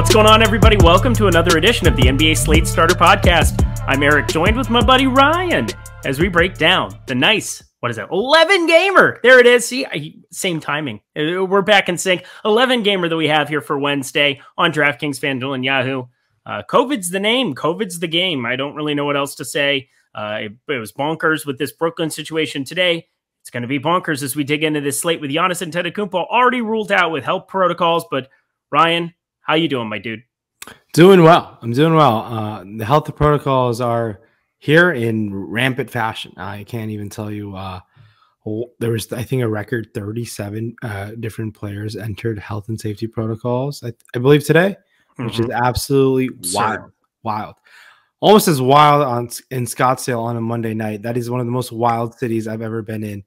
What's going on, everybody? Welcome to another edition of the NBA Slate Starter Podcast. I'm Eric, joined with my buddy Ryan, as we break down the nice, what is that, 11 gamer. There it is. See, same timing. Uh, we're back in sync. 11 gamer that we have here for Wednesday on DraftKings, FanDuel, and Yahoo. Uh, COVID's the name, COVID's the game. I don't really know what else to say. Uh, it, it was bonkers with this Brooklyn situation today. It's going to be bonkers as we dig into this slate with Giannis Antetokounmpo already ruled out with health protocols, but Ryan, how you doing, my dude? Doing well. I'm doing well. Uh, the health protocols are here in rampant fashion. I can't even tell you. Uh, there was, I think, a record 37 uh, different players entered health and safety protocols. I, I believe today, mm-hmm. which is mm-hmm. absolutely wild, wild, almost as wild on in Scottsdale on a Monday night. That is one of the most wild cities I've ever been in.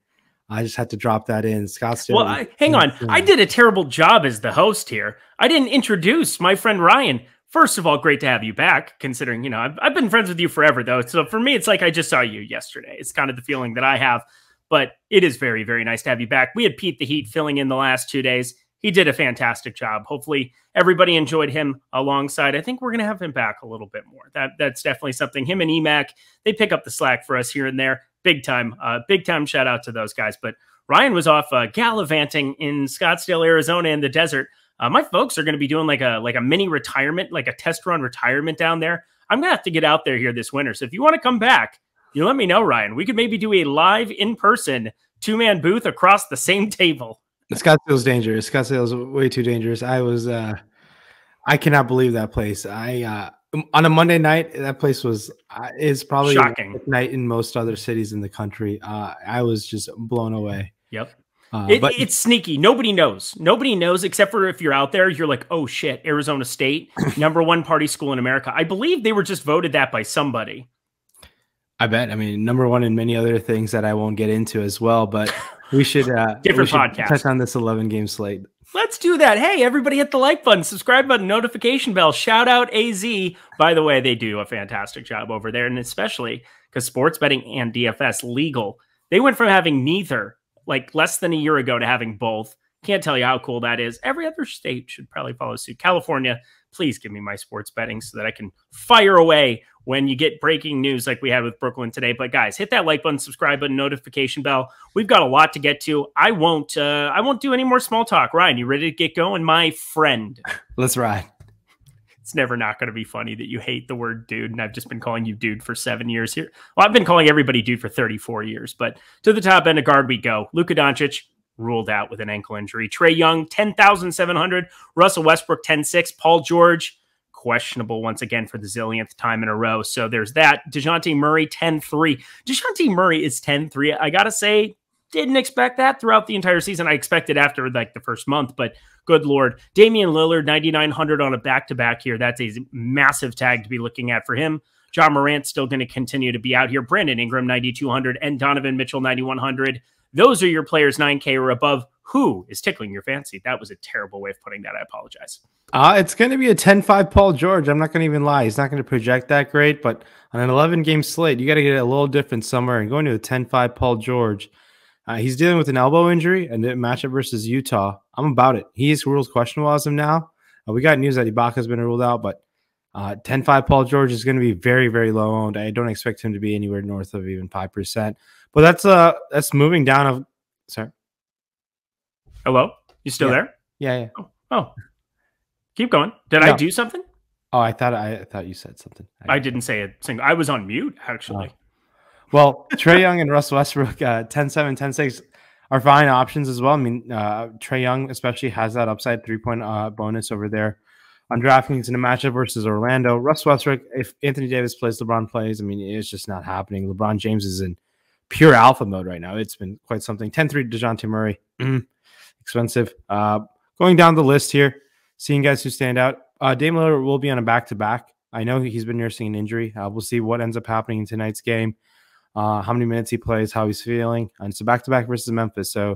I just had to drop that in. Scott. Well, I, hang on. I did a terrible job as the host here. I didn't introduce my friend Ryan. First of all, great to have you back, considering, you know, I've, I've been friends with you forever, though. So for me, it's like I just saw you yesterday. It's kind of the feeling that I have, but it is very, very nice to have you back. We had Pete the Heat filling in the last two days. He did a fantastic job. Hopefully, everybody enjoyed him alongside. I think we're going to have him back a little bit more. That That's definitely something. Him and Emac, they pick up the slack for us here and there big time, uh, big time shout out to those guys. But Ryan was off uh, gallivanting in Scottsdale, Arizona, in the desert. Uh, my folks are going to be doing like a like a mini retirement, like a test run retirement down there. I'm gonna have to get out there here this winter. So if you want to come back, you let me know, Ryan. We could maybe do a live in person two man booth across the same table. Scottsdale's dangerous. Scottsdale's way too dangerous. I was uh I cannot believe that place. I uh on a Monday night, that place was uh, is probably shocking night in most other cities in the country. Uh, I was just blown away. Yep. Uh, it, but- it's sneaky. Nobody knows. Nobody knows except for if you're out there, you're like, oh shit, Arizona State, number one party school in America. I believe they were just voted that by somebody. I bet. I mean, number one in many other things that I won't get into as well, but we should uh, different we should podcast touch on this 11 game slate. Let's do that. Hey, everybody hit the like button, subscribe button, notification bell. Shout out AZ. By the way, they do a fantastic job over there, and especially because sports betting and DFS legal. They went from having neither like less than a year ago to having both. Can't tell you how cool that is. Every other state should probably follow suit. California please give me my sports betting so that I can fire away when you get breaking news like we had with Brooklyn today. But guys, hit that like button, subscribe button, notification bell. We've got a lot to get to. I won't. Uh, I won't do any more small talk. Ryan, you ready to get going, my friend? Let's ride. It's never not going to be funny that you hate the word dude, and I've just been calling you dude for seven years here. Well, I've been calling everybody dude for 34 years, but to the top end of guard we go. Luka Doncic, ruled out with an ankle injury. Trey Young, 10,700. Russell Westbrook, ten six. Paul George, questionable once again for the zillionth time in a row. So there's that. DeJounte Murray, ten three. DeJounte Murray is ten three. I got to say, didn't expect that throughout the entire season. I expected after like the first month, but good Lord. Damian Lillard, 9,900 on a back-to-back here. That's a massive tag to be looking at for him. John Morant's still going to continue to be out here. Brandon Ingram, 9,200, and Donovan Mitchell, 9,100. Those are your players 9K or above who is tickling your fancy. That was a terrible way of putting that. I apologize. Uh, it's going to be a 10 5 Paul George. I'm not going to even lie. He's not going to project that great, but on an 11 game slate, you got to get a little different somewhere. And going to a 10 5 Paul George, uh, he's dealing with an elbow injury and the matchup versus Utah. I'm about it. He's ruled questionable as of now. Uh, we got news that Ibaka's been ruled out, but uh, 10 5 Paul George is going to be very, very low owned. I don't expect him to be anywhere north of even 5%. But that's uh that's moving down of sorry. Hello? You still yeah. there? Yeah, yeah. Oh, oh. Keep going. Did no. I do something? Oh, I thought I, I thought you said something. I, I didn't say a single I was on mute actually. Oh. Well, Trey Young and Russ Westbrook, uh 10-7, 10-6 are fine options as well. I mean, uh, Trey Young especially has that upside three point uh, bonus over there on DraftKings in a matchup versus Orlando. Russ Westbrook, if Anthony Davis plays, LeBron plays. I mean, it's just not happening. LeBron James is in pure alpha mode right now. It's been quite something. 10 3 DeJounte Murray, mm, expensive. Uh, going down the list here, seeing guys who stand out. Uh, Dame Lillard will be on a back to back. I know he's been nursing an injury. Uh, we'll see what ends up happening in tonight's game, uh, how many minutes he plays, how he's feeling. And it's a back to back versus Memphis. So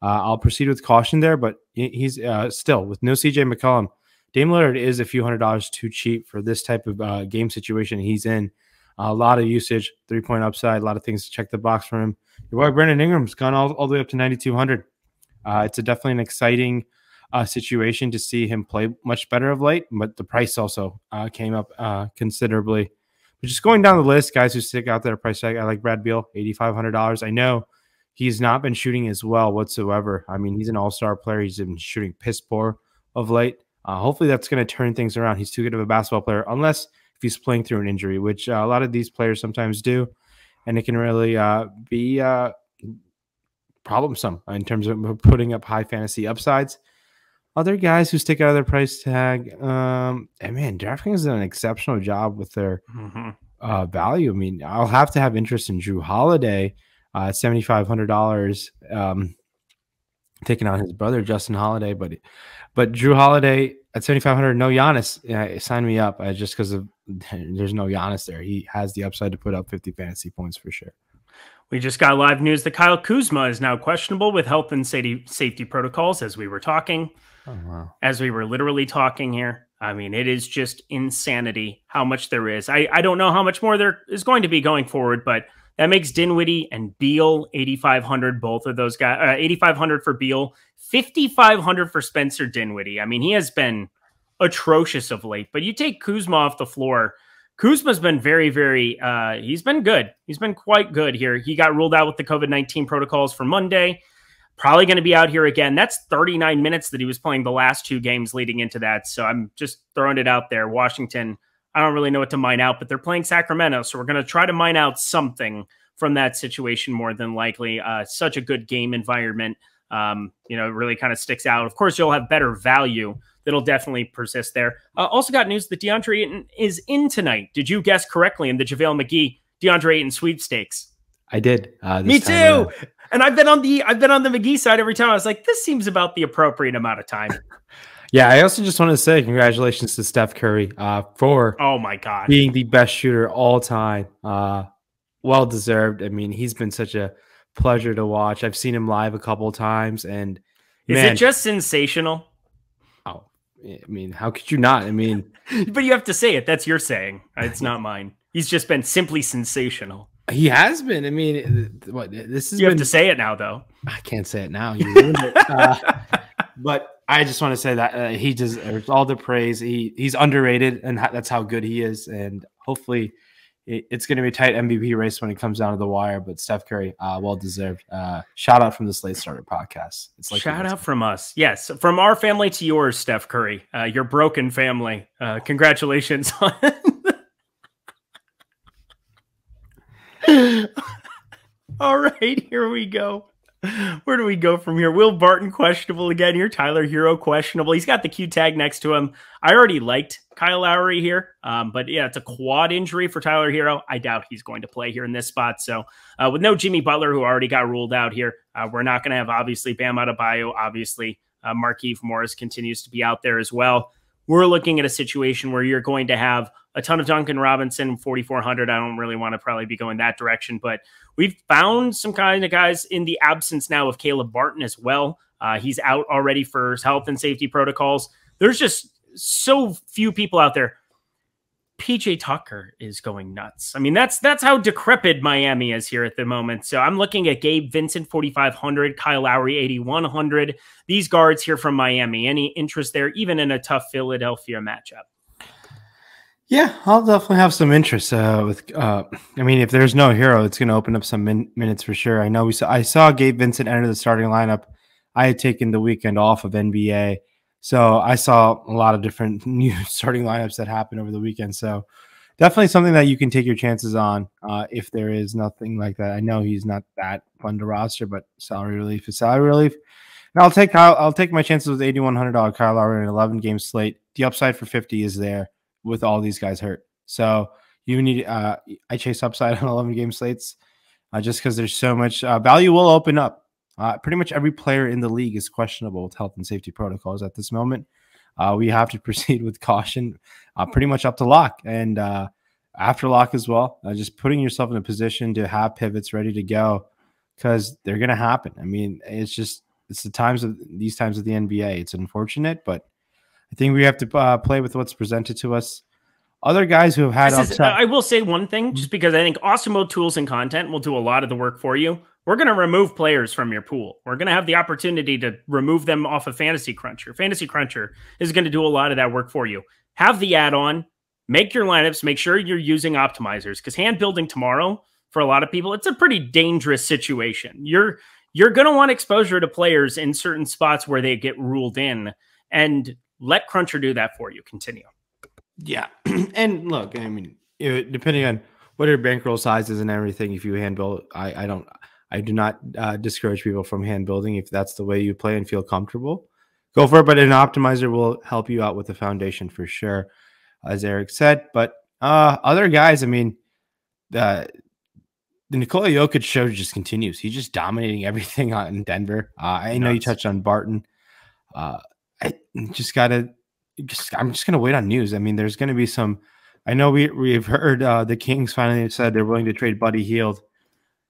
uh, I'll proceed with caution there, but he's uh, still with no CJ McCollum. Dame Lillard is a few hundred dollars too cheap for this type of uh, game situation he's in a lot of usage, three point upside, a lot of things to check the box for him. Your boy Brandon Ingram's gone all, all the way up to 9,200. Uh, it's a, definitely an exciting uh, situation to see him play much better of late, but the price also uh, came up uh, considerably. But just going down the list, guys who stick out there price tag, I like Brad Beal, $8,500. I know he's not been shooting as well whatsoever. I mean, he's an all star player, he's been shooting piss poor of late. Uh, hopefully, that's going to turn things around. He's too good of a basketball player, unless if he's playing through an injury, which uh, a lot of these players sometimes do, and it can really uh, be uh, problemsome in terms of putting up high fantasy upsides. Other guys who stick out of their price tag, um, and man, DraftKings has done an exceptional job with their mm-hmm. uh, value. I mean, I'll have to have interest in Drew Holiday, uh, seventy five hundred dollars. Um, taking on his brother Justin Holiday, but but Drew Holiday at 7,500, no Giannis. signed sign me up uh, just because of there's no Giannis there. He has the upside to put up 50 fantasy points for sure. We just got live news that Kyle Kuzma is now questionable with health and safety safety protocols as we were talking. Oh, wow. As we were literally talking here. I mean, it is just insanity how much there is. I, I don't know how much more there is going to be going forward, but that makes Dinwiddie and Beal 8,500, both of those guys, uh, 8,500 for Beal, 5,500 for Spencer Dinwiddie. I mean, he has been atrocious of late. But you take Kuzma off the floor. Kuzma's been very, very, uh, he's been good. He's been quite good here. He got ruled out with the COVID 19 protocols for Monday. Probably going to be out here again. That's 39 minutes that he was playing the last two games leading into that. So I'm just throwing it out there. Washington, I don't really know what to mine out, but they're playing Sacramento. So we're going to try to mine out something from that situation more than likely. Uh, such a good game environment. Um, you know, really kind of sticks out. Of course, you'll have better value that'll definitely persist there. Uh, also got news that DeAndre Ayton is in tonight. Did you guess correctly in the JaVale McGee DeAndre Ayton sweepstakes? I did. Uh, Me too. Around. And I've been on the I've been on the McGee side every time. I was like, this seems about the appropriate amount of time. yeah, I also just want to say congratulations to Steph Curry uh, for oh my god being the best shooter all time. Uh, well deserved. I mean, he's been such a pleasure to watch. I've seen him live a couple times, and man, is it just sensational? I mean, how could you not? I mean, but you have to say it. That's your saying. Uh, it's not mine. He's just been simply sensational. He has been. I mean, what this is. You been, have to say it now, though. I can't say it now. You ruined it. Uh, but I just want to say that uh, he deserves all the praise. He he's underrated, and that's how good he is. And hopefully, it, it's going to be a tight MVP race when it comes down to the wire. But Steph Curry, uh, well deserved. Uh, shout out from the Slate Starter podcast. It's like shout out from us, yes, from our family to yours, Steph Curry, uh, your broken family. Uh, congratulations on. All right, here we go. Where do we go from here? Will Barton questionable again? Your Tyler Hero questionable. He's got the Q tag next to him. I already liked Kyle Lowry here, um, but yeah, it's a quad injury for Tyler Hero. I doubt he's going to play here in this spot. So uh, with no Jimmy Butler, who already got ruled out here, uh, we're not going to have obviously Bam Adebayo. Obviously, uh, Markeith Morris continues to be out there as well. We're looking at a situation where you're going to have a ton of Duncan Robinson, 4,400. I don't really want to probably be going that direction, but we've found some kind of guys in the absence now of Caleb Barton as well. Uh, he's out already for health and safety protocols. There's just so few people out there. PJ Tucker is going nuts. I mean, that's that's how decrepit Miami is here at the moment. So I'm looking at Gabe Vincent 4500, Kyle Lowry 8100. These guards here from Miami. Any interest there, even in a tough Philadelphia matchup? Yeah, I'll definitely have some interest. Uh, with, uh, I mean, if there's no hero, it's going to open up some min- minutes for sure. I know we saw, I saw Gabe Vincent enter the starting lineup. I had taken the weekend off of NBA, so I saw a lot of different new starting lineups that happened over the weekend. So definitely something that you can take your chances on uh, if there is nothing like that. I know he's not that fun to roster, but salary relief is salary relief. Now I'll take I'll, I'll take my chances with eighty one hundred dollar Kyle Lowry in an eleven game slate. The upside for fifty is there with all these guys hurt. So you need uh, I chase upside on 11 game slates uh, just because there's so much uh, value will open up. Uh, pretty much every player in the league is questionable with health and safety protocols at this moment. Uh, we have to proceed with caution, uh, pretty much up to lock and uh, after lock as well. Uh, just putting yourself in a position to have pivots ready to go because they're going to happen. I mean, it's just it's the times of these times of the NBA. It's unfortunate, but I think we have to uh, play with what's presented to us. Other guys who have had is, I will say one thing, just because I think awesome mode tools and content will do a lot of the work for you. We're going to remove players from your pool. We're going to have the opportunity to remove them off of Fantasy Cruncher. Fantasy Cruncher is going to do a lot of that work for you. Have the add on, make your lineups, make sure you're using optimizers because hand building tomorrow for a lot of people, it's a pretty dangerous situation. You're you're going to want exposure to players in certain spots where they get ruled in. And let Cruncher do that for you. Continue. Yeah. and look, I mean, depending on what your bankroll size is and everything, if you hand build, I, I don't, I do not uh, discourage people from hand building. If that's the way you play and feel comfortable, go for it. But an optimizer will help you out with the foundation for sure, as Eric said. But uh, other guys, I mean, the, the Nikola Jokic show just continues. He's just dominating everything in Denver. Uh, I know you touched on Barton. Uh, I just gotta just I'm just gonna wait on news. I mean, there's gonna be some. I know we we've heard uh, the Kings finally said they're willing to trade Buddy Healed.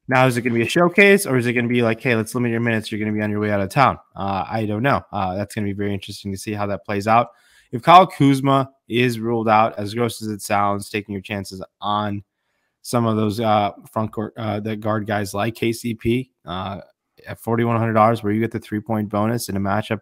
Now is it going to be a showcase or is it going to be like, hey, let's limit your minutes? You're going to be on your way out of town. Uh, I don't know. Uh, that's going to be very interesting to see how that plays out. If Kyle Kuzma is ruled out, as gross as it sounds, taking your chances on some of those uh, front court uh, the guard guys like KCP uh, at forty one hundred dollars, where you get the three point bonus in a matchup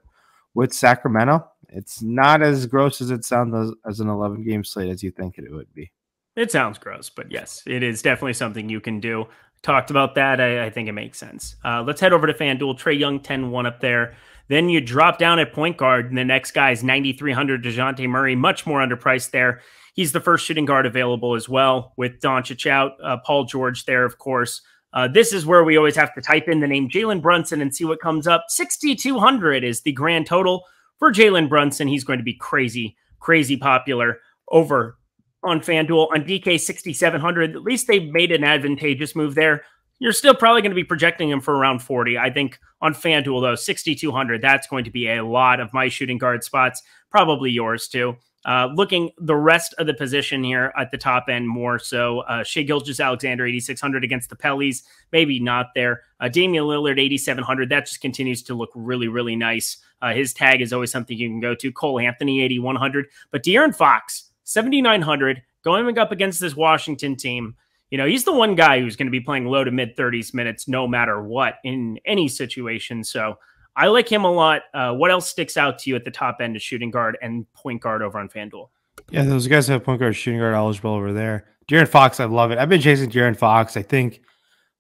with Sacramento. It's not as gross as it sounds as, as an 11 game slate as you think it would be. It sounds gross, but yes, it is definitely something you can do. Talked about that. I, I think it makes sense. Uh, let's head over to FanDuel. Trey Young 10 1 up there. Then you drop down at point guard, and the next guy is 9,300 DeJounte Murray, much more underpriced there. He's the first shooting guard available as well with Doncic out, uh, Paul George there, of course. Uh, this is where we always have to type in the name Jalen Brunson and see what comes up. 6,200 is the grand total for Jalen Brunson. He's going to be crazy, crazy popular over on FanDuel. On DK, 6,700. At least they made an advantageous move there. You're still probably going to be projecting him for around 40. I think on FanDuel, though, 6,200, that's going to be a lot of my shooting guard spots, probably yours too. Uh, looking the rest of the position here at the top end more so. Uh, Shea Gilgis Alexander, 8,600 against the Pellies, maybe not there. Uh, Damian Lillard, 8,700. That just continues to look really, really nice. Uh, his tag is always something you can go to. Cole Anthony, 8,100. But De'Aaron Fox, 7,900, going up against this Washington team. You know, he's the one guy who's going to be playing low to mid 30s minutes no matter what in any situation. So, I like him a lot. Uh, what else sticks out to you at the top end of shooting guard and point guard over on FanDuel? Yeah, those guys have point guard, shooting guard eligible over there. De'Aaron Fox, I love it. I've been chasing De'Aaron Fox. I think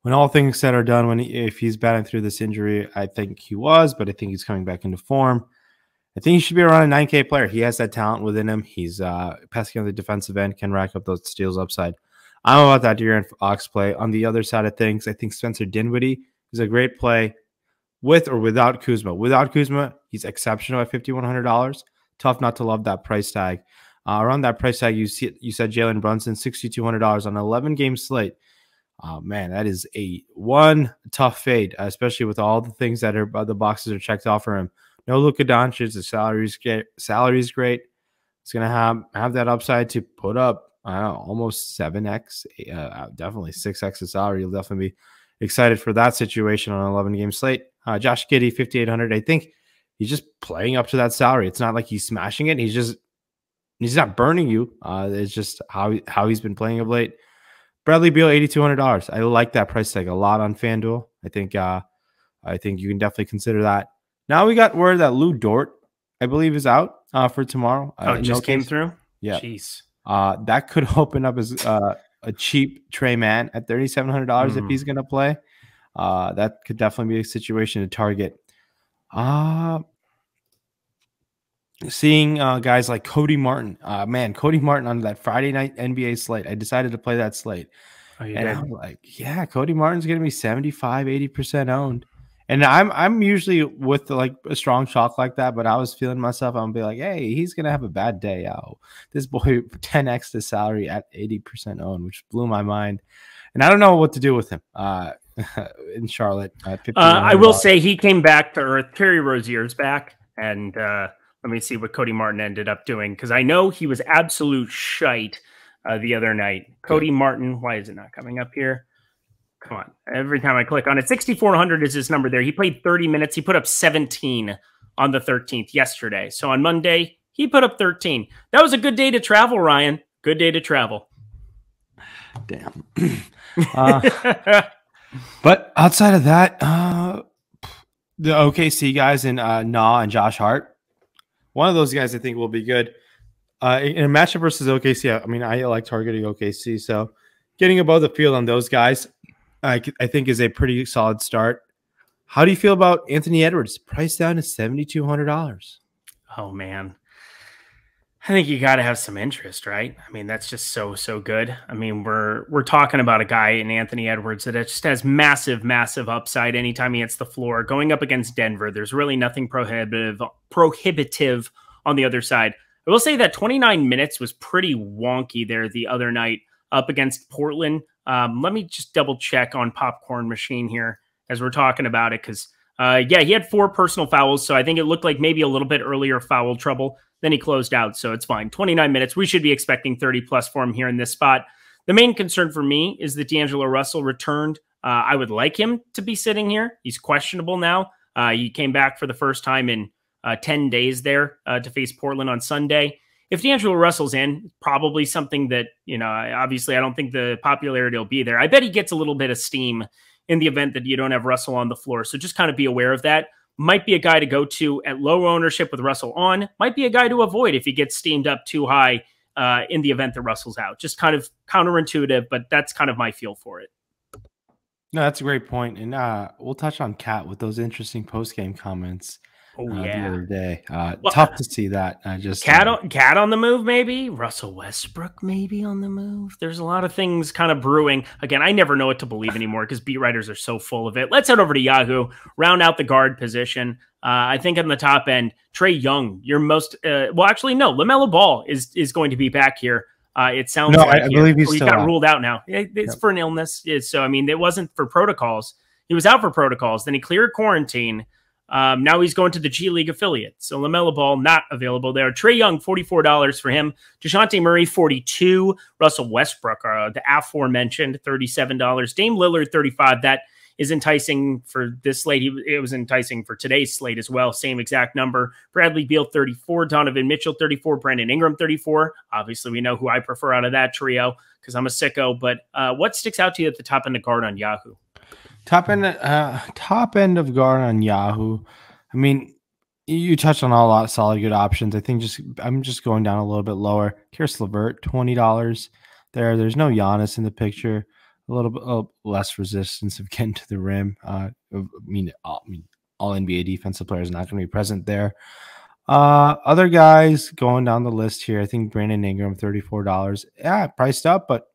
when all things said are done, when he, if he's battling through this injury, I think he was, but I think he's coming back into form. I think he should be around a 9K player. He has that talent within him. He's uh, on the defensive end, can rack up those steals upside. I'm about that De'Aaron Fox play. On the other side of things, I think Spencer Dinwiddie is a great play with or without Kuzma. Without Kuzma, he's exceptional at $5,100. Tough not to love that price tag. Uh, around that price tag, you see, you said Jalen Brunson, $6,200 on 11 game slate. Uh, man, that is a one tough fade, especially with all the things that are uh, the boxes are checked off for him. No Luka Doncic, the salary's great. Salary's great. It's gonna have have that upside to put up. I don't know, almost seven x, uh, uh definitely six x the salary. You'll definitely be excited for that situation on an 11 game slate. Uh, Josh Giddy, 5,800. I think he's just playing up to that salary. It's not like he's smashing it. He's just, he's not burning you. Uh, it's just how, how he's been playing of late. Bradley Beal, $8,200. I like that price tag a lot on FanDuel. I think, uh, I think you can definitely consider that. Now we got word that Lou Dort, I believe, is out uh, for tomorrow. Uh, oh, uh, just no came case. through? Yeah. Jeez. Uh, that could open up his uh, a cheap Trey Man at thirty seven hundred dollars mm. if he's going to play. Uh, that could definitely be a situation to target. Uh, seeing uh, guys like Cody Martin, uh, man, Cody Martin on that Friday night NBA slate. I decided to play that slate. Oh, and did? I'm like, yeah, Cody Martin's going to be 75, 80% owned. And I'm I'm usually with like a strong shock like that, but I was feeling myself. I'm be like, hey, he's gonna have a bad day. out. this boy 10x the salary at 80% owned, which blew my mind. And I don't know what to do with him. Uh, in Charlotte, uh, uh I will say he came back to earth. Terry Rozier's back, and uh, let me see what Cody Martin ended up doing because I know he was absolute shite uh, the other night. Cody Martin, why is it not coming up here? come on. Every time I click on it, 6,400 is his number there. He played 30 minutes. He put up 17 on the 13th yesterday. So on Monday, he put up 13. That was a good day to travel, Ryan. Good day to travel. Damn. uh, but outside of that, uh, the OKC guys and uh, Nah and Josh Hart, one of those guys I think will be good. Uh, in a matchup versus OKC, I mean, I like targeting OKC. So getting above the field on those guys I, I think is a pretty solid start. How do you feel about Anthony Edwards? Price down to seventy two hundred dollars. Oh man, I think you got to have some interest, right? I mean, that's just so so good. I mean, we're we're talking about a guy in Anthony Edwards that just has massive massive upside. Anytime he hits the floor, going up against Denver, there's really nothing prohibitive prohibitive on the other side. I will say that 29 minutes was pretty wonky there the other night up against Portland. Um, let me just double check on Popcorn Machine here as we're talking about it because. Uh, yeah, he had four personal fouls, so I think it looked like maybe a little bit earlier foul trouble. Then he closed out, so it's fine. 29 minutes. We should be expecting 30 plus for him here in this spot. The main concern for me is that D'Angelo Russell returned. Uh, I would like him to be sitting here. He's questionable now. Uh, he came back for the first time in uh, 10 days there uh, to face Portland on Sunday if D'Angelo Russell's in, probably something that, you know, obviously I don't think the popularity will be there. I bet he gets a little bit of steam in the event that you don't have Russell on the floor. So just kind of be aware of that. Might be a guy to go to at low ownership with Russell on. Might be a guy to avoid if he gets steamed up too high uh, in the event that Russell's out. Just kind of counterintuitive, but that's kind of my feel for it. No, that's a great point. And uh, we'll touch on Cat with those interesting post game comments. Oh uh, yeah. The other day, uh, well, tough to see that. I just cat uh, on, cat on the move, maybe Russell Westbrook, maybe on the move. There's a lot of things kind of brewing. Again, I never know what to believe anymore because beat writers are so full of it. Let's head over to Yahoo, round out the guard position. Uh, I think on the top end, Trey Young, your most uh, well, actually no, Lamelo Ball is is going to be back here. Uh, it sounds no, like I, I believe he's, he's got out. ruled out now. It, it's yep. for an illness, so I mean, it wasn't for protocols. He was out for protocols. Then he cleared quarantine. Um, now he's going to the G League affiliate. So Lamella Ball not available there. Trey Young, forty-four dollars for him. Deshante Murray, forty-two. Russell Westbrook, uh, the aforementioned, thirty-seven dollars. Dame Lillard, thirty-five. That is enticing for this slate. It was enticing for today's slate as well. Same exact number. Bradley Beal, 34. Donovan Mitchell, 34. Brandon Ingram, 34. Obviously, we know who I prefer out of that trio because I'm a sicko. But uh, what sticks out to you at the top end of guard on Yahoo? Top end, uh, top end of guard on Yahoo. I mean, you touched on a lot of solid good options. I think just I'm just going down a little bit lower. Karis Levert, twenty dollars there. There's no Giannis in the picture. A little bit oh, less resistance of getting to the rim. Uh, uh I mean, all, I mean, all NBA defensive players not going to be present there. Uh, other guys going down the list here. I think Brandon Ingram, thirty-four dollars. Yeah, priced up, but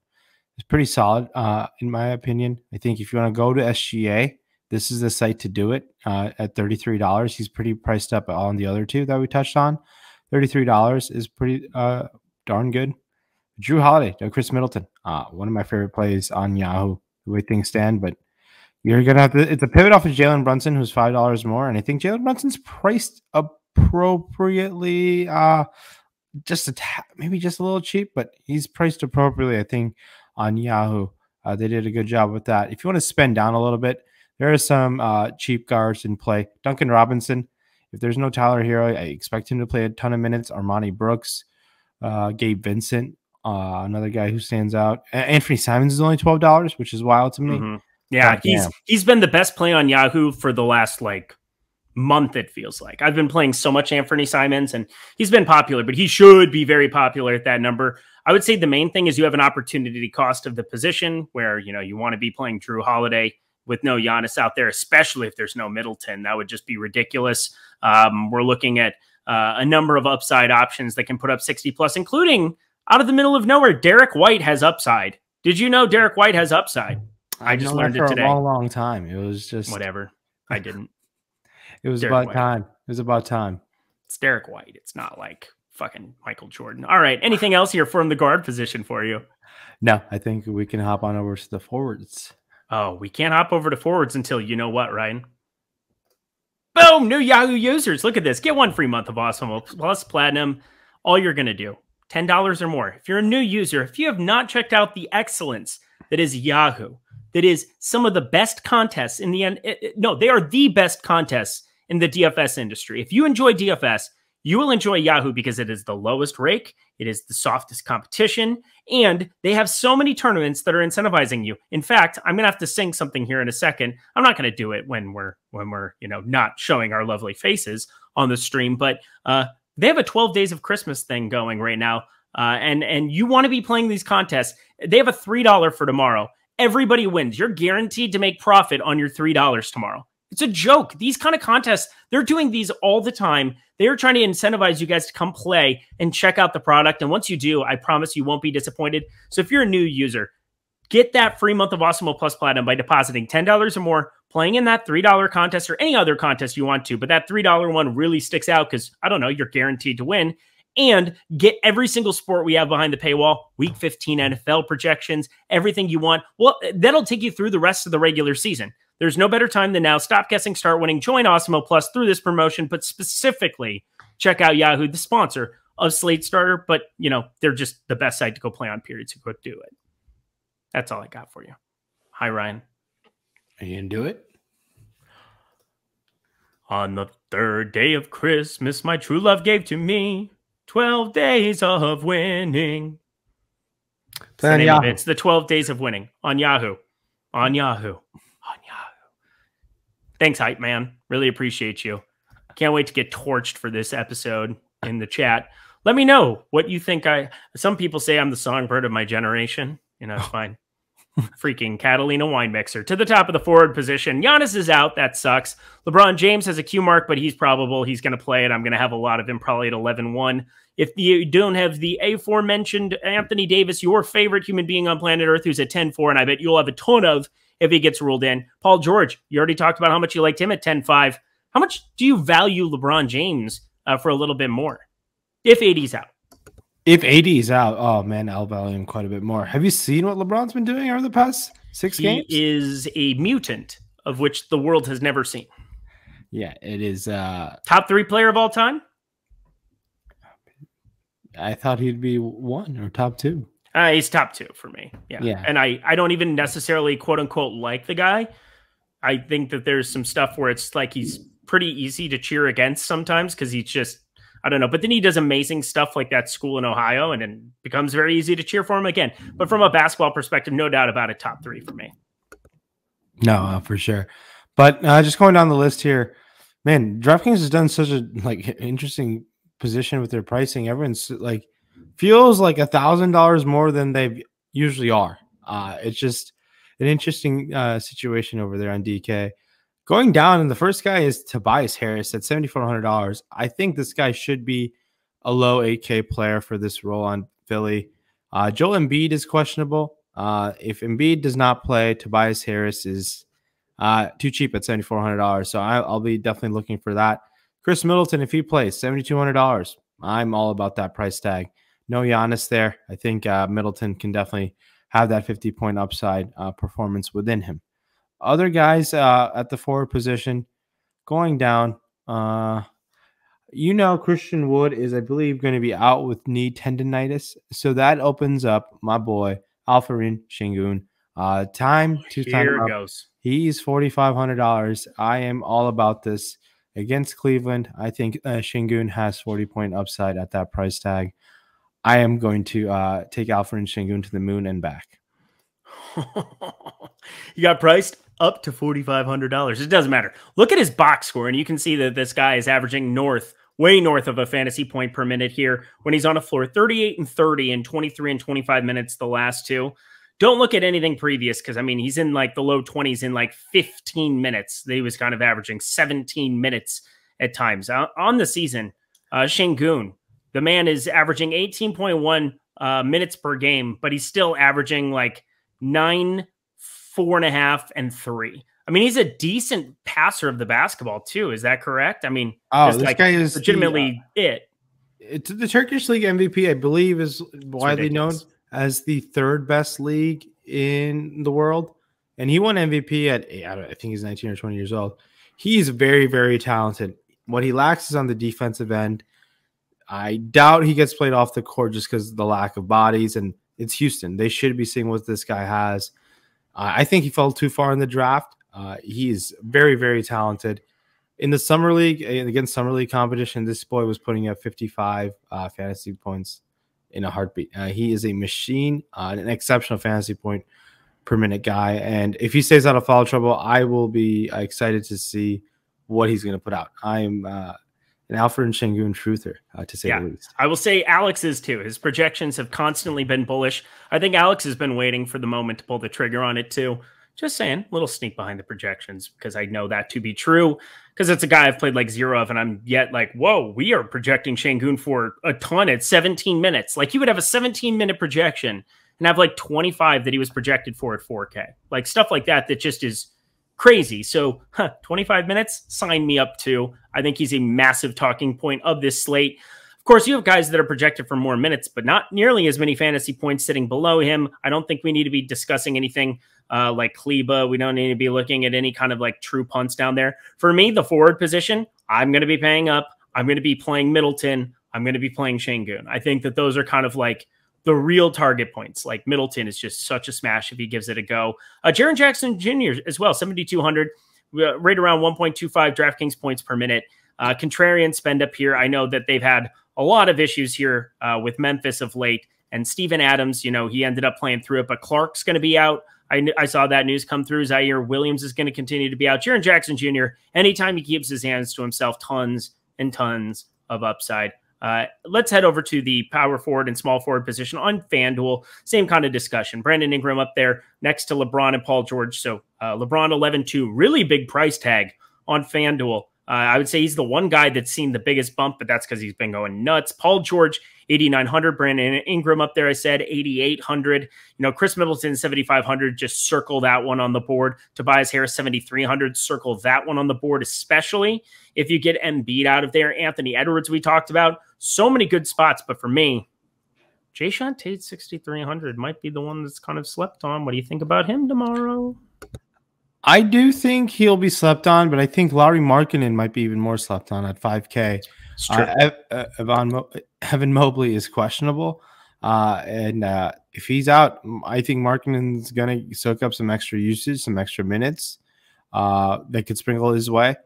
is pretty solid, uh, in my opinion. I think if you want to go to SGA, this is the site to do it uh, at $33. He's pretty priced up on the other two that we touched on. $33 is pretty uh, darn good. Drew Holiday, Chris Middleton, uh, one of my favorite plays on Yahoo, the way things stand. But you're going to have to, it's a pivot off of Jalen Brunson, who's $5 more. And I think Jalen Brunson's priced appropriately, uh, just a t- maybe just a little cheap, but he's priced appropriately. I think on Yahoo. Uh, they did a good job with that. If you want to spend down a little bit, there are some uh, cheap guards in play. Duncan Robinson. If there's no Tyler Hero, I expect him to play a ton of minutes. Armani Brooks, uh, Gabe Vincent, uh, another guy who stands out. Anthony Simons is only twelve dollars, which is wild to me. Mm-hmm. Yeah, God, he's damn. he's been the best player on Yahoo for the last like month, it feels like. I've been playing so much Anthony Simons, and he's been popular, but he should be very popular at that number. I would say the main thing is you have an opportunity cost of the position where, you know, you want to be playing Drew Holiday with no Giannis out there, especially if there's no Middleton. That would just be ridiculous. Um, we're looking at uh, a number of upside options that can put up 60 plus, including out of the middle of nowhere. Derek White has upside. Did you know Derek White has upside? I, I just learned it, for today. A long, long time. It was just whatever. I didn't. It was Derek about White. time. It was about time. It's Derek White. It's not like fucking Michael Jordan. All right. Anything else here from the guard position for you? No, I think we can hop on over to the forwards. Oh, we can't hop over to forwards until you know what, Ryan. Boom! New Yahoo users. Look at this. Get one free month of Awesome Plus Platinum. All you're going to do, $10 or more. If you're a new user, if you have not checked out the excellence that is Yahoo, that is some of the best contests in the end. Eh, eh, no, they are the best contests in the DFS industry. If you enjoy DFS, you will enjoy Yahoo because it is the lowest rake, it is the softest competition, and they have so many tournaments that are incentivizing you. In fact, I'm gonna have to sing something here in a second. I'm not gonna do it when we're when we're you know not showing our lovely faces on the stream, but uh, they have a 12 days of Christmas thing going right now. Uh, and and you want to be playing these contests. They have a three dollar for tomorrow. Everybody wins. You're guaranteed to make profit on your three dollars tomorrow. It's a joke. These kind of contests, they're doing these all the time. They are trying to incentivize you guys to come play and check out the product. And once you do, I promise you won't be disappointed. So if you're a new user, get that free month of Awesome Plus Platinum by depositing $10 or more, playing in that $3 contest or any other contest you want to. But that $3 one really sticks out because, I don't know, you're guaranteed to win and get every single sport we have behind the paywall, week 15 NFL projections, everything you want. Well, that'll take you through the rest of the regular season. There's no better time than now. Stop guessing, start winning. Join Osmo Plus through this promotion, but specifically check out Yahoo, the sponsor of Slate Starter. But, you know, they're just the best site to go play on, period. So go do it. That's all I got for you. Hi, Ryan. Are you going to do it? On the third day of Christmas, my true love gave to me 12 days of winning. It's the, it's the 12 days of winning on Yahoo. On Yahoo. Thanks, hype man. Really appreciate you. Can't wait to get torched for this episode in the chat. Let me know what you think. I some people say I'm the songbird of my generation. You know, it's fine. Freaking Catalina wine mixer to the top of the forward position. Giannis is out. That sucks. LeBron James has a Q mark, but he's probable. He's going to play it. I'm going to have a lot of him probably at 11 1. If you don't have the aforementioned Anthony Davis, your favorite human being on planet Earth, who's at 10 4, and I bet you'll have a ton of if he gets ruled in. Paul George, you already talked about how much you liked him at 10 5. How much do you value LeBron James uh, for a little bit more if is out? If 80 is out, oh man, I'll value him quite a bit more. Have you seen what LeBron's been doing over the past six he games? He is a mutant of which the world has never seen. Yeah, it is uh top three player of all time. I thought he'd be one or top two. Uh, he's top two for me. Yeah. yeah. And I, I don't even necessarily quote unquote like the guy. I think that there's some stuff where it's like he's pretty easy to cheer against sometimes because he's just, I don't know. But then he does amazing stuff like that school in Ohio and then becomes very easy to cheer for him again. But from a basketball perspective, no doubt about it, top three for me. No, uh, for sure. But uh, just going down the list here, man, DraftKings has done such a like interesting position with their pricing. Everyone's like, feels like a thousand dollars more than they usually are. Uh, it's just an interesting uh, situation over there on DK. Going down, and the first guy is Tobias Harris at seventy four hundred dollars. I think this guy should be a low eight K player for this role on Philly. Uh, Joel Embiid is questionable. Uh, if Embiid does not play, Tobias Harris is uh, too cheap at seventy four hundred dollars. So I, will be definitely looking for that. Chris Middleton, if he plays, seventy two hundred dollars. I'm all about that price tag no Giannis there. I think uh, Middleton can definitely have that 50 point upside uh, performance within him. Other guys uh, at the forward position going down. Uh, you know, Christian Wood is, I believe, going to be out with knee tendonitis. So that opens up my boy, Alfarin Shingun. Uh, time oh, to time. Here goes. He's $4,500. I am all about this against Cleveland. I think uh, Shingun has 40 point upside at that price tag. I am going to uh, take Alfred and Shingun to the moon and back. you got priced up to $4,500. It doesn't matter. Look at his box score, and you can see that this guy is averaging north, way north of a fantasy point per minute here when he's on a floor 38 and 30 and 23 and 25 minutes the last two. Don't look at anything previous because, I mean, he's in like the low 20s in like 15 minutes. He was kind of averaging 17 minutes at times. Uh, on the season, uh, Shangoon, the man is averaging 18.1 uh, minutes per game, but he's still averaging like nine, four and a half, and three. I mean, he's a decent passer of the basketball too. Is that correct? I mean, oh, this like guy is legitimately the, uh, it. It's the Turkish league MVP, I believe, is it's widely ridiculous. known as the third best league in the world, and he won MVP at I, I think he's 19 or 20 years old. He's very, very talented. What he lacks is on the defensive end I doubt he gets played off the court just because the lack of bodies. And it's Houston. They should be seeing what this guy has. Uh, I think he fell too far in the draft. Uh, he's very, very talented. In the summer league, against summer league competition, this boy was putting up 55 uh, fantasy points in a heartbeat. Uh, he is a machine, uh, an exceptional fantasy point per minute guy. And if he stays out of foul trouble, I will be excited to see what he's going to put out. I'm uh, an Alfred and Shangun truther, uh, to say yeah. the least. I will say Alex is too. His projections have constantly been bullish. I think Alex has been waiting for the moment to pull the trigger on it too. Just saying, little sneak behind the projections because I know that to be true. Because it's a guy I've played like zero of, and I'm yet like, whoa, we are projecting Shangun for a ton at 17 minutes. Like he would have a 17 minute projection and have like 25 that he was projected for at 4K. Like stuff like that that just is crazy. So, huh, 25 minutes, sign me up too. I think he's a massive talking point of this slate. Of course, you have guys that are projected for more minutes, but not nearly as many fantasy points sitting below him. I don't think we need to be discussing anything uh, like Kleba. We don't need to be looking at any kind of like true punts down there. For me, the forward position, I'm going to be paying up. I'm going to be playing Middleton. I'm going to be playing Shangun. I think that those are kind of like – the real target points. Like Middleton is just such a smash if he gives it a go. Uh, Jaron Jackson Jr. as well, 7,200, uh, right around 1.25 DraftKings points per minute. Uh, contrarian spend up here. I know that they've had a lot of issues here uh, with Memphis of late. And Steven Adams, you know, he ended up playing through it, but Clark's going to be out. I, I, saw that news come through. Zaire Williams is going to continue to be out. Jaron Jackson Jr., anytime he keeps his hands to himself, tons and tons of upside. Uh, let's head over to the power forward and small forward position on FanDuel. Same kind of discussion. Brandon Ingram up there next to LeBron and Paul George. So uh, LeBron 11 2, really big price tag on FanDuel. Uh, I would say he's the one guy that's seen the biggest bump, but that's because he's been going nuts. Paul George, 8,900. Brandon Ingram up there, I said, 8,800. You know, Chris Middleton, 7,500. Just circle that one on the board. Tobias Harris, 7,300. Circle that one on the board, especially if you get Embiid out of there. Anthony Edwards, we talked about, so many good spots, but for me, Jay Sean Tate 6,300 might be the one that's kind of slept on. What do you think about him tomorrow? I do think he'll be slept on, but I think Larry Markinen might be even more slept on at 5K. Uh, uh, Evan Mo- Evan Mobley is questionable. Uh, and uh, if he's out, I think Markinen's going to soak up some extra usage, some extra minutes uh, that could sprinkle his way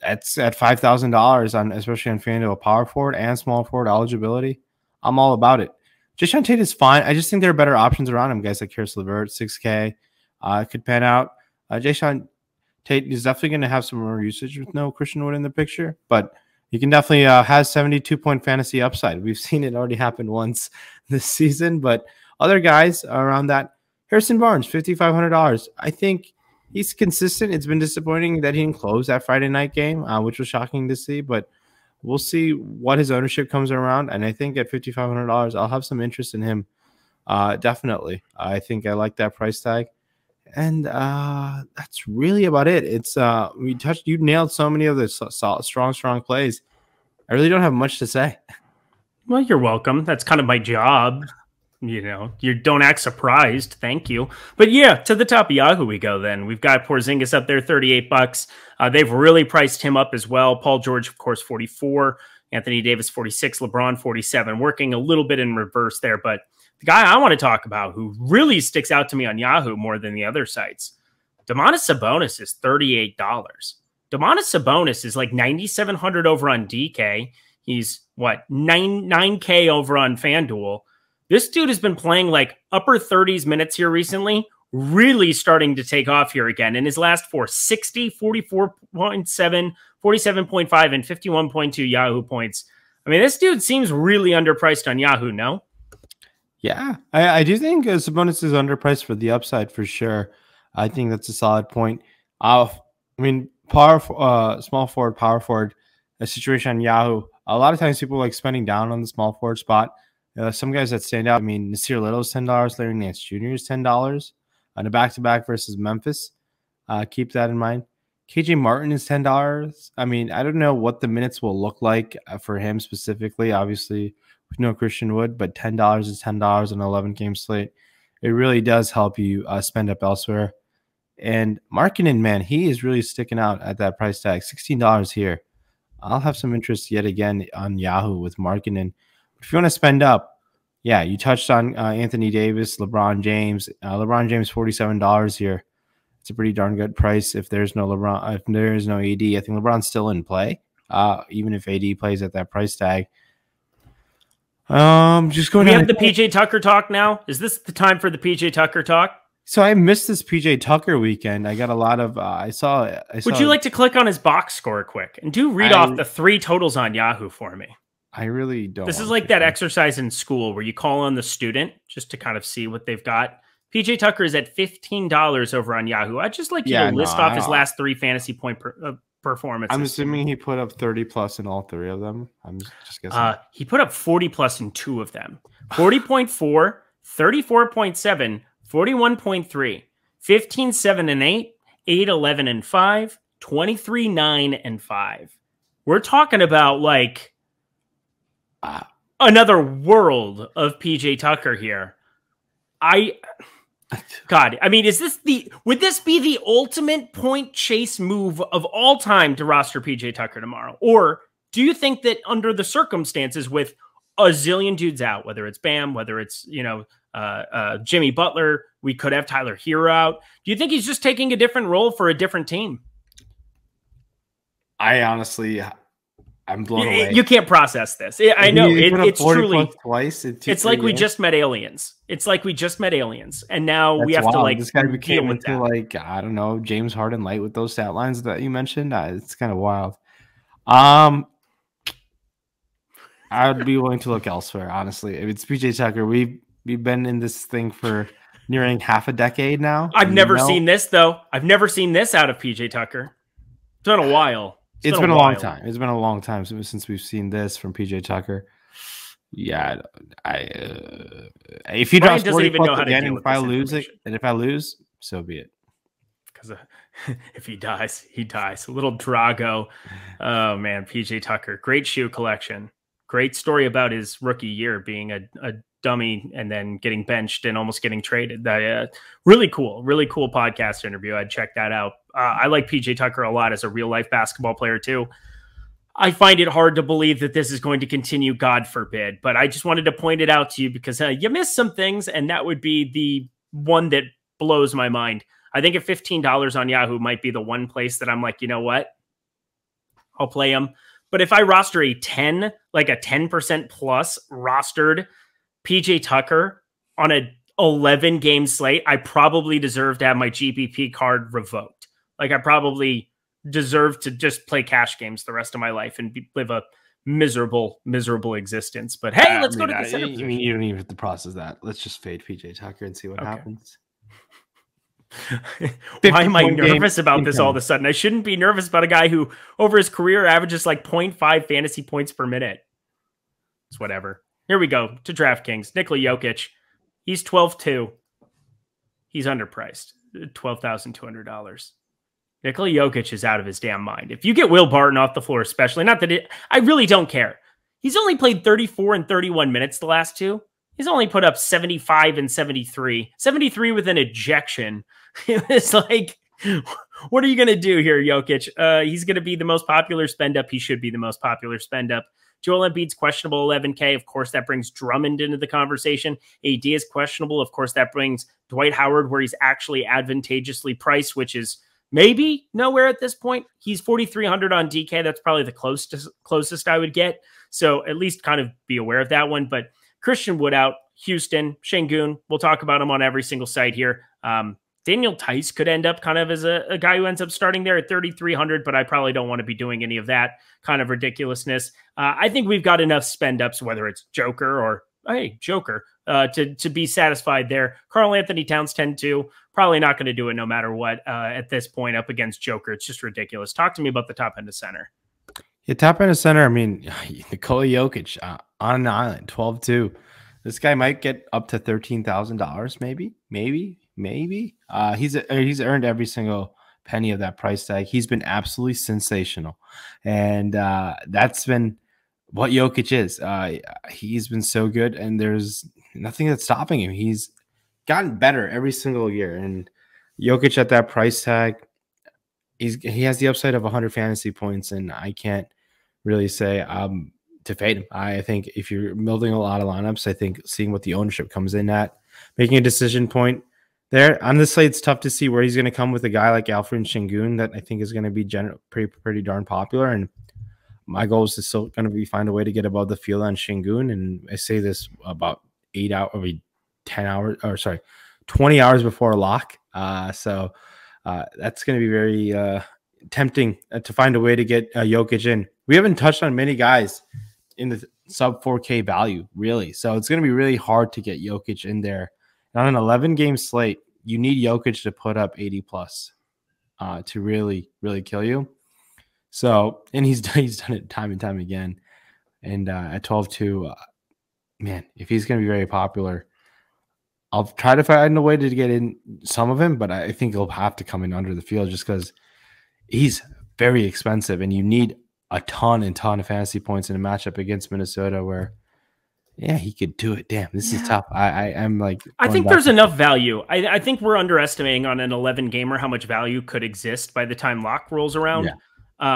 that's at five thousand dollars on especially on FanDuel power forward and small forward eligibility. I'm all about it. Jashon Tate is fine. I just think there are better options around him. Guys like Karis LeVert, six K, uh, could pan out. Uh, Jashon Tate is definitely going to have some more usage with no Christian Wood in the picture, but he can definitely uh, has 72 point fantasy upside. We've seen it already happen once this season, but other guys around that. Harrison Barnes, fifty five hundred dollars. I think he's consistent. It's been disappointing that he didn't close that Friday night game, uh, which was shocking to see. But we'll see what his ownership comes around. And I think at fifty five hundred dollars, I'll have some interest in him. Uh, definitely, I think I like that price tag. And uh, that's really about it. It's uh, we touched. You nailed so many of the strong, strong plays. I really don't have much to say. Well, you're welcome. That's kind of my job you know, you don't act surprised. Thank you. But yeah, to the top of Yahoo we go then. We've got Porzingis up there, 38 bucks. Uh, they've really priced him up as well. Paul George, of course, 44. Anthony Davis, 46. LeBron, 47. Working a little bit in reverse there. But the guy I want to talk about who really sticks out to me on Yahoo more than the other sites, Demonis Sabonis is $38. Demonis Sabonis is like 9,700 over on DK. He's what, 9, 9K over on FanDuel this dude has been playing like upper 30s minutes here recently, really starting to take off here again in his last four 60, 44.7, 47.5, and 51.2 Yahoo points. I mean, this dude seems really underpriced on Yahoo, no? Yeah, I, I do think uh, Sabonis is underpriced for the upside for sure. I think that's a solid point. i I mean, power, uh, small forward, power forward, a situation on Yahoo. A lot of times people like spending down on the small forward spot. Uh, some guys that stand out. I mean, Nasir Little is ten dollars. Larry Nance Jr. is ten dollars on a back to back versus Memphis. Uh, keep that in mind. KJ Martin is ten dollars. I mean, I don't know what the minutes will look like uh, for him specifically. Obviously, we no Christian Wood, but ten dollars is ten dollars on an eleven game slate. It really does help you uh, spend up elsewhere. And Markinen, man, he is really sticking out at that price tag. Sixteen dollars here. I'll have some interest yet again on Yahoo with Markinen if you want to spend up, yeah, you touched on uh, Anthony Davis, LeBron James. Uh, LeBron James, forty-seven dollars here. It's a pretty darn good price. If there's no LeBron, uh, if there is no AD, I think LeBron's still in play. Uh, even if AD plays at that price tag. Um, just going. we have the PJ Tucker talk now. Is this the time for the PJ Tucker talk? So I missed this PJ Tucker weekend. I got a lot of. Uh, I saw. I saw, Would you like to click on his box score quick and do read I, off the three totals on Yahoo for me? I really don't. This is like that exercise in school where you call on the student just to kind of see what they've got. PJ Tucker is at fifteen dollars over on Yahoo. I'd just like you yeah, to no, list off his last three fantasy point per, uh, performances. I'm assuming he put up thirty plus in all three of them. I'm just guessing. Uh, he put up forty plus in two of them. 40.4, 34.7, 41.3, 15, 7, and 8, 8, 11, and 5, 23, 9, and 5. We're talking about like another world of PJ Tucker here. I God, I mean, is this the would this be the ultimate point chase move of all time to roster PJ Tucker tomorrow? Or do you think that under the circumstances with a zillion dudes out, whether it's Bam, whether it's, you know, uh, uh, Jimmy Butler, we could have Tyler Hero out. Do you think he's just taking a different role for a different team? I honestly I'm blown you, away. You can't process this. I know it, it's truly twice. it's like we just met aliens. It's like we just met aliens, and now That's we have wild. to like this guy became into like I don't know James Harden light with those stat lines that you mentioned. Uh, it's kind of wild. Um, I would be willing to look elsewhere. Honestly, if it's PJ Tucker, we we've been in this thing for nearing half a decade now. I've never know. seen this though. I've never seen this out of PJ Tucker. It's been a while it's been, been, a, long time. It's been a long time since we've seen this from PJ Tucker. Yeah, I. Uh, if he drops forty even plus again, and if I lose it, and if I lose, so be it. Because uh, if he dies, he dies. A little Drago. Oh man, PJ Tucker, great shoe collection. Great story about his rookie year being a, a dummy and then getting benched and almost getting traded. That uh, really cool, really cool podcast interview. I'd check that out. Uh, I like PJ Tucker a lot as a real life basketball player, too. I find it hard to believe that this is going to continue, God forbid. But I just wanted to point it out to you because uh, you missed some things, and that would be the one that blows my mind. I think at $15 on Yahoo might be the one place that I'm like, you know what? I'll play him. But if I roster a 10, like a 10% plus rostered PJ Tucker on a 11 game slate, I probably deserve to have my GPP card revoked. Like I probably deserve to just play cash games the rest of my life and be, live a miserable, miserable existence. But hey, yeah, let's I mean, go to the center. I, I mean, you don't even have to process that. Let's just fade PJ Tucker and see what okay. happens. Why am I nervous about this all of a sudden? I shouldn't be nervous about a guy who, over his career, averages like 0.5 fantasy points per minute. It's whatever. Here we go to DraftKings. Nikola Jokic, he's 12 2. He's underpriced, $12,200. Nikola Jokic is out of his damn mind. If you get Will Barton off the floor, especially, not that it, I really don't care. He's only played 34 and 31 minutes the last two. He's only put up 75 and 73. 73 with an ejection. it's like, what are you going to do here, Jokic? Uh, he's going to be the most popular spend up. He should be the most popular spend up. Joel Embiid's questionable 11K. Of course, that brings Drummond into the conversation. AD is questionable. Of course, that brings Dwight Howard, where he's actually advantageously priced, which is maybe nowhere at this point. He's 4,300 on DK. That's probably the closest closest I would get. So at least kind of be aware of that one. But Christian Wood out, Houston, Shangoon. We'll talk about him on every single site here. Um, Daniel Tice could end up kind of as a, a guy who ends up starting there at 3,300, but I probably don't want to be doing any of that kind of ridiculousness. Uh, I think we've got enough spend ups, whether it's Joker or hey, Joker uh, to to be satisfied there. Carl Anthony Towns 10 2. Probably not going to do it no matter what uh, at this point up against Joker. It's just ridiculous. Talk to me about the top end of center. Yeah, top end of center. I mean, Nikola Jokic uh, on an island, 12 2. This guy might get up to $13,000, maybe, maybe, maybe. Uh, he's uh, he's earned every single penny of that price tag. He's been absolutely sensational. And uh, that's been what Jokic is. Uh, he's been so good, and there's nothing that's stopping him. He's gotten better every single year. And Jokic at that price tag, he's he has the upside of 100 fantasy points, and I can't really say um to fade him. I think if you're building a lot of lineups, I think seeing what the ownership comes in at, making a decision point there on this slate, it's tough to see where he's going to come with a guy like Alfred Shingun that I think is going to be general, pretty pretty darn popular. And my goal is to still going to be find a way to get above the field on Shingun. And I say this about eight out every 10 hours or sorry 20 hours before lock uh, so uh, that's going to be very uh, tempting uh, to find a way to get uh, Jokic in we haven't touched on many guys in the sub 4k value really so it's going to be really hard to get Jokic in there on an 11 game slate you need Jokic to put up 80 plus uh, to really really kill you so and he's he's done it time and time again and uh, at 12 2 uh, man, if he's going to be very popular, I'll try to find a way to get in some of him, but I think he'll have to come in under the field just because he's very expensive and you need a ton and ton of fantasy points in a matchup against Minnesota where yeah, he could do it. Damn, this yeah. is tough. I, I am like. I think there's enough value. I, I, think we're underestimating on an 11 gamer how much value could exist by the time lock rolls around. Yeah.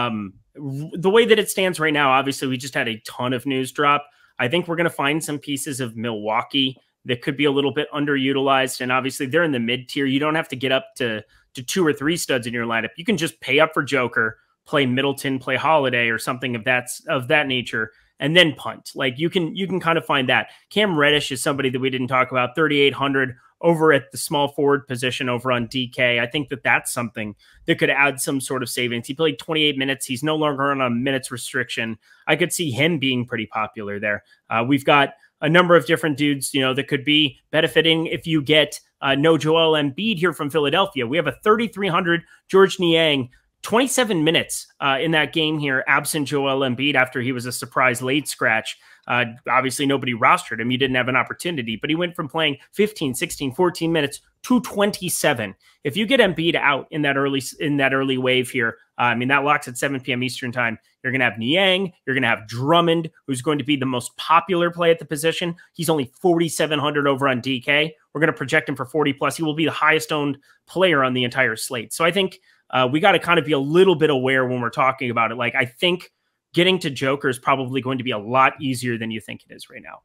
Um, the way that it stands right now, obviously, we just had a ton of news drop. I think we're going to find some pieces of Milwaukee that could be a little bit underutilized. And obviously, they're in the mid tier. You don't have to get up to to two or three studs in your lineup. You can just pay up for Joker, play Middleton, play Holiday, or something of that of that nature, and then punt. Like you can you can kind of find that. Cam Reddish is somebody that we didn't talk about. Thirty eight hundred over at the small forward position over on DK. I think that that's something that could add some sort of savings. He played 28 minutes. He's no longer on a minutes restriction. I could see him being pretty popular there. Uh, we've got a number of different dudes, you know, that could be benefiting if you get uh, no Joel Embiid here from Philadelphia. We have a 3,300 George Niang 27 minutes uh, in that game here, absent Joel Embiid after he was a surprise late scratch. Uh, obviously, nobody rostered him. You didn't have an opportunity, but he went from playing 15, 16, 14 minutes to 27. If you get Embiid out in that early in that early wave here, uh, I mean that locks at 7 p.m. Eastern time. You're going to have Niang. You're going to have Drummond, who's going to be the most popular play at the position. He's only 4,700 over on DK. We're going to project him for 40 plus. He will be the highest owned player on the entire slate. So I think uh, we got to kind of be a little bit aware when we're talking about it. Like, I think getting to Joker is probably going to be a lot easier than you think it is right now.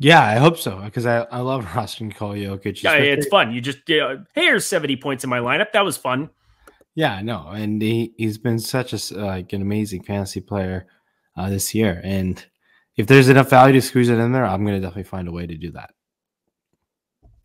Yeah, I hope so because I, I love Rostin Jokic. Yeah, it's fun. You just you know, hey, here's seventy points in my lineup. That was fun. Yeah, no, and he he's been such a like an amazing fantasy player uh, this year, and if there's enough value to squeeze it in there, I'm going to definitely find a way to do that.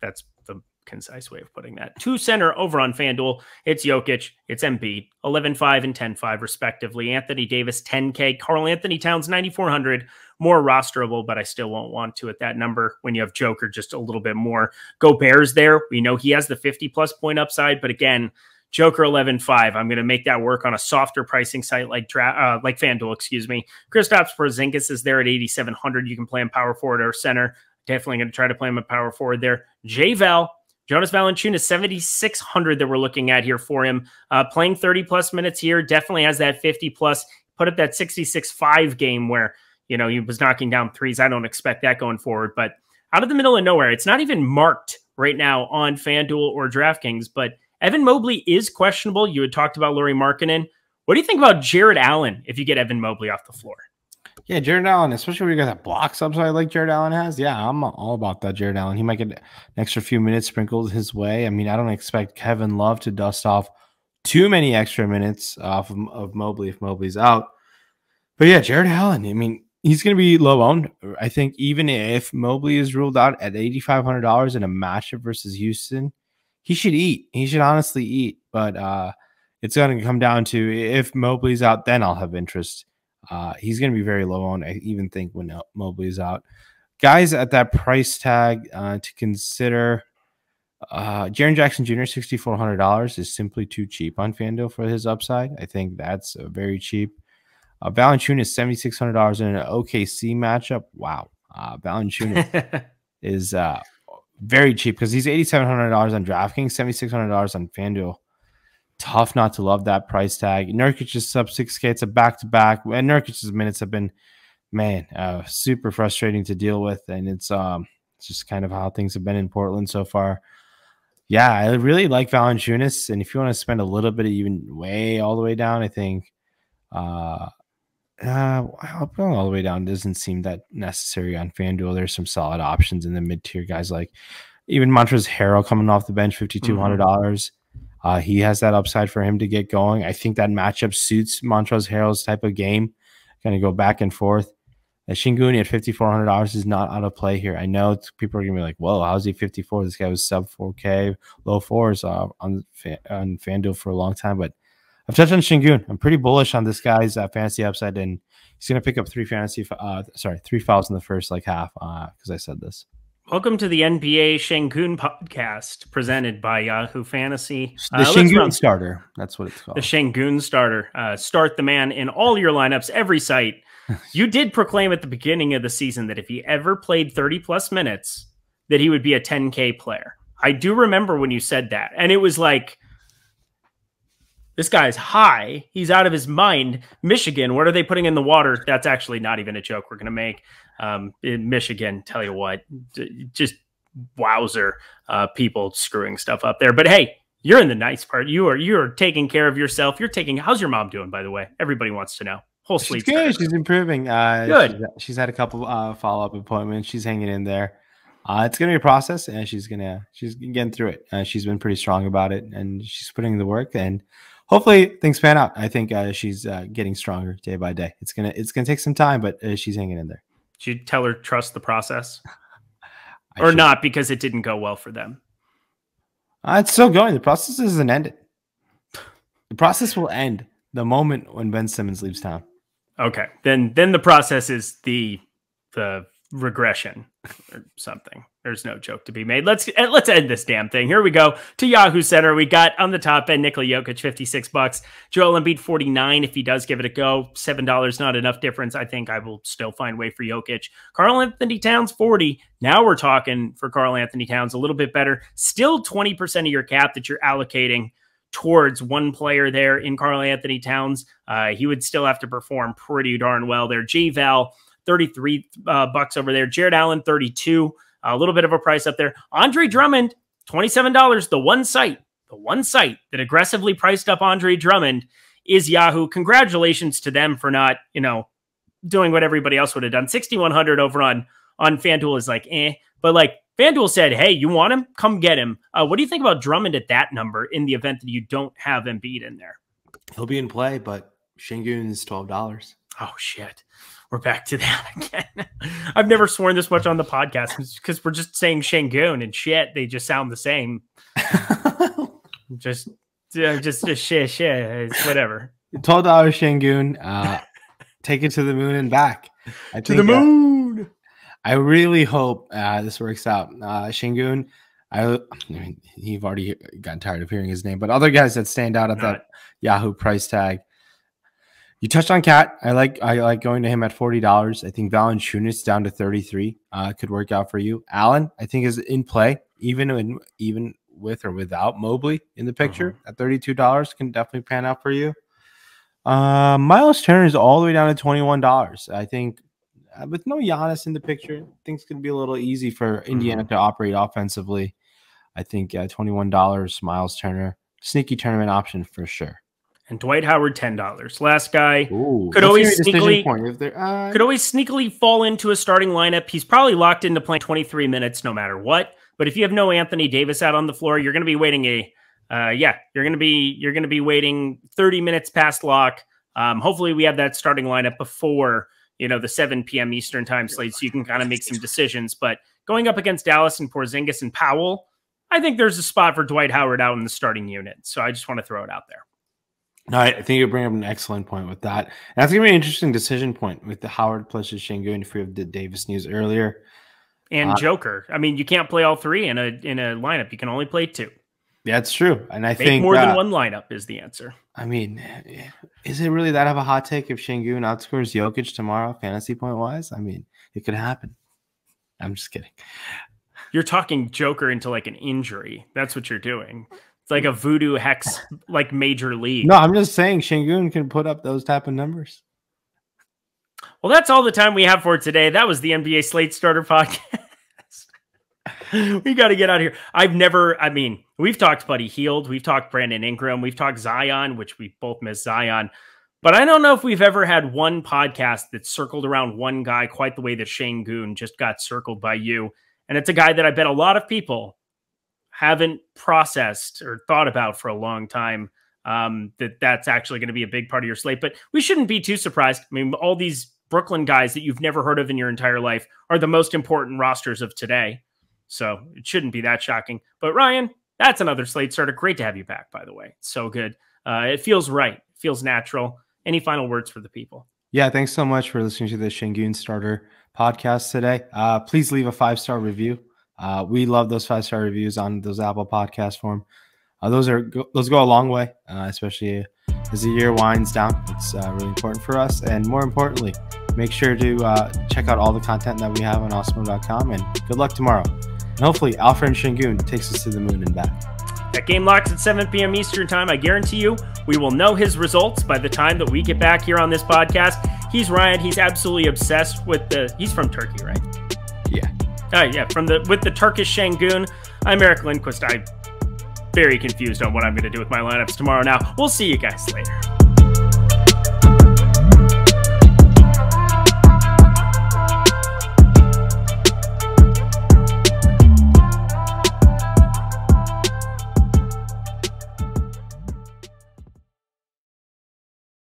That's the concise way of putting that. Two center over on FanDuel. It's Jokic, it's Embiid, 11 5 and 10 5, respectively. Anthony Davis, 10K. Carl Anthony Towns, 9,400. More rosterable, but I still won't want to at that number when you have Joker just a little bit more. Go Bears there. We know he has the 50 plus point upside, but again, Joker 11.5. I'm going to make that work on a softer pricing site like dra- uh, like FanDuel, excuse me. Kristaps Porzingis is there at 8,700. You can play him power forward or center. Definitely going to try to play him a power forward there. J Val Jonas Valanciunas, 7,600 that we're looking at here for him. Uh, playing 30 plus minutes here, definitely has that 50 plus. Put up that 66 5 game where, you know, he was knocking down threes. I don't expect that going forward, but out of the middle of nowhere, it's not even marked right now on FanDuel or DraftKings, but Evan Mobley is questionable. You had talked about Laurie Markinen. What do you think about Jared Allen if you get Evan Mobley off the floor? Yeah, Jared Allen, especially when you got that block upside like Jared Allen has. Yeah, I'm all about that Jared Allen. He might get an extra few minutes sprinkled his way. I mean, I don't expect Kevin Love to dust off too many extra minutes off of, of Mobley if Mobley's out. But yeah, Jared Allen. I mean, he's going to be low owned. I think even if Mobley is ruled out at eighty five hundred dollars in a matchup versus Houston, he should eat. He should honestly eat. But uh, it's going to come down to if Mobley's out, then I'll have interest uh, he's going to be very low on. I even think when Mobley's out, guys at that price tag uh, to consider. Uh, Jaron Jackson Jr. sixty four hundred dollars is simply too cheap on Fanduel for his upside. I think that's uh, very cheap. Uh, Valanciunas seventy six hundred dollars in an OKC matchup. Wow, uh, Valanciunas is uh, very cheap because he's eighty seven hundred dollars on DraftKings, seventy six hundred dollars on FanDuel tough not to love that price tag. Nurkic is sub 6K. It's a back to back. And Nurkic's minutes have been, man, uh, super frustrating to deal with. And it's, um, it's just kind of how things have been in Portland so far. Yeah, I really like Valanciunas. And if you want to spend a little bit, of even way all the way down, I think. Uh, uh, going all the way down doesn't seem that necessary on FanDuel. There's some solid options in the mid tier guys like even Montrezl Harrell coming off the bench, fifty two hundred mm-hmm. dollars. Mm -hmm. Uh, he has that upside for him to get going. I think that matchup suits Montrose Harrell's type of game, kind of go back and forth. Uh, Shinguni at fifty four hundred dollars is not out of play here. I know people are gonna be like, "Whoa, how's he fifty four? This guy was sub four K, low fours uh, on on Fanduel for a long time." But I've touched on Shingun. I'm pretty bullish on this guy's uh, fantasy upside, and he's gonna pick up three fantasy, uh, sorry, three fouls in the first like half because uh, I said this. Welcome to the NBA Shangun podcast presented by Yahoo Fantasy. The uh, Shangun starter. That's what it's called. The Shangun starter. Uh, start the man in all your lineups, every site. you did proclaim at the beginning of the season that if he ever played 30 plus minutes, that he would be a 10K player. I do remember when you said that. And it was like this guy's high. He's out of his mind. Michigan, what are they putting in the water? That's actually not even a joke we're going to make. Um, in Michigan, tell you what, just wowzer uh, people screwing stuff up there. But hey, you're in the nice part. You are you are taking care of yourself. You're taking. How's your mom doing, by the way? Everybody wants to know. Whole she's sleep. Good. She's improving. Uh, good. She's, she's, had a couple uh, follow up appointments. She's hanging in there. Uh, it's gonna be a process, and she's gonna she's getting through it. Uh, she's been pretty strong about it, and she's putting the work. And hopefully things pan out. I think uh, she's uh, getting stronger day by day. It's gonna it's gonna take some time, but uh, she's hanging in there. Should tell her trust the process, or should. not because it didn't go well for them. Uh, it's still going. The process isn't ended. The process will end the moment when Ben Simmons leaves town. Okay, then then the process is the the regression or something. There's no joke to be made. Let's eh, let's end this damn thing. Here we go to Yahoo Center. We got on the top end Nikola Jokic 56 bucks, Joel Embiid 49 if he does give it a go. $7 not enough difference. I think I will still find way for Jokic. Carl Anthony Towns 40. Now we're talking for Carl Anthony Towns a little bit better. Still 20% of your cap that you're allocating towards one player there in Carl Anthony Towns. Uh, he would still have to perform pretty darn well there. G Val 33 uh, bucks over there. Jared Allen, 32. A little bit of a price up there. Andre Drummond, $27. The one site, the one site that aggressively priced up Andre Drummond is Yahoo. Congratulations to them for not, you know, doing what everybody else would have done. 6,100 over on, on FanDuel is like, eh. But like, FanDuel said, hey, you want him? Come get him. Uh, what do you think about Drummond at that number in the event that you don't have Embiid in there? He'll be in play, but Shingun's $12. Oh, shit we're back to that again. I've never sworn this much on the podcast because we're just saying Shangoon and shit. They just sound the same. just, uh, just, just shit, shit. It's whatever. Twelve dollars Shangoon. Uh, take it to the moon and back. I to the uh, moon. I really hope uh, this works out. Uh, Shangoon. I, I mean, you've already gotten tired of hearing his name, but other guys that stand out at Not that it. Yahoo price tag. You touched on Cat. I like I like going to him at forty dollars. I think Valanciunas down to thirty three uh, could work out for you. Allen, I think is in play even when even with or without Mobley in the mm-hmm. picture at thirty two dollars can definitely pan out for you. Uh, Miles Turner is all the way down to twenty one dollars. I think uh, with no Giannis in the picture, things could be a little easy for mm-hmm. Indiana to operate offensively. I think twenty one dollars Miles Turner sneaky tournament option for sure and Dwight Howard ten dollars. Last guy Ooh, could always sneakily uh... could always sneakily fall into a starting lineup. He's probably locked into playing twenty three minutes no matter what. But if you have no Anthony Davis out on the floor, you're going to be waiting a uh, yeah, you're going to be you're going to be waiting thirty minutes past lock. Um, hopefully, we have that starting lineup before you know the seven p.m. Eastern time slate, so you can kind of make some decisions. But going up against Dallas and Porzingis and Powell. I think there's a spot for Dwight Howard out in the starting unit. So I just want to throw it out there. No, I think you bring up an excellent point with that. And that's gonna be an interesting decision point with the Howard plus the Shingun. if we have the Davis news earlier, and uh, Joker. I mean, you can't play all three in a in a lineup. You can only play two. That's true, and I Make think more uh, than one lineup is the answer. I mean, is it really that of a hot take if Shingun outscores Jokic tomorrow, fantasy point wise? I mean, it could happen. I'm just kidding. You're talking Joker into like an injury. That's what you're doing. It's like a voodoo hex, like major league. No, I'm just saying Shingun can put up those type of numbers. Well, that's all the time we have for today. That was the NBA Slate Starter Podcast. we got to get out of here. I've never, I mean, we've talked Buddy Heald, we've talked Brandon Ingram, we've talked Zion, which we both miss Zion. But I don't know if we've ever had one podcast that circled around one guy quite the way that Goon just got circled by you. And it's a guy that I bet a lot of people haven't processed or thought about for a long time. Um, that that's actually going to be a big part of your slate, but we shouldn't be too surprised. I mean, all these Brooklyn guys that you've never heard of in your entire life are the most important rosters of today. So it shouldn't be that shocking. But Ryan, that's another slate starter. Great to have you back, by the way. So good. Uh, it feels right. feels natural. Any final words for the people? Yeah, thanks so much for listening to the Shingun Starter podcast today. Uh, please leave a five star review uh, we love those five star reviews on those Apple podcast form. Uh, those are go, those go a long way, uh, especially as the year winds down. It's uh, really important for us, and more importantly, make sure to uh, check out all the content that we have on awesome.com. And good luck tomorrow. And hopefully, Alfred Shingun takes us to the moon and back. That game locks at 7 p.m. Eastern Time. I guarantee you, we will know his results by the time that we get back here on this podcast. He's Ryan. He's absolutely obsessed with the. He's from Turkey, right? Yeah uh, yeah, from the with the Turkish Shangoon. I'm Eric Lindquist. I'm very confused on what I'm going to do with my lineups tomorrow. Now we'll see you guys later.